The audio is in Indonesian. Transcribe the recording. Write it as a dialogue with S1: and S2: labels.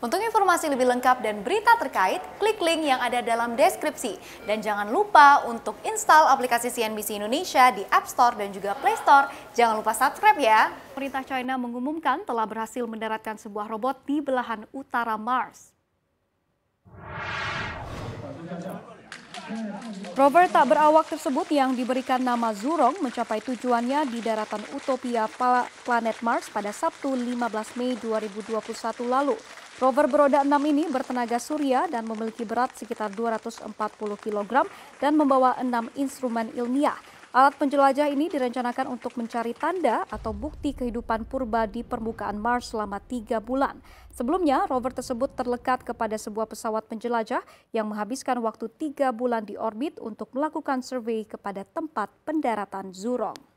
S1: Untuk informasi lebih lengkap dan berita terkait, klik link yang ada dalam deskripsi. Dan jangan lupa untuk install aplikasi CNBC Indonesia di App Store dan juga Play Store. Jangan lupa subscribe ya. Pemerintah China mengumumkan telah berhasil mendaratkan sebuah robot di belahan utara Mars. Rover tak berawak tersebut yang diberikan nama Zurong mencapai tujuannya di daratan utopia planet Mars pada Sabtu 15 Mei 2021 lalu. Rover beroda 6 ini bertenaga surya dan memiliki berat sekitar 240 kg dan membawa 6 instrumen ilmiah. Alat penjelajah ini direncanakan untuk mencari tanda atau bukti kehidupan purba di permukaan Mars selama tiga bulan. Sebelumnya, rover tersebut terlekat kepada sebuah pesawat penjelajah yang menghabiskan waktu tiga bulan di orbit untuk melakukan survei kepada tempat pendaratan Zurong.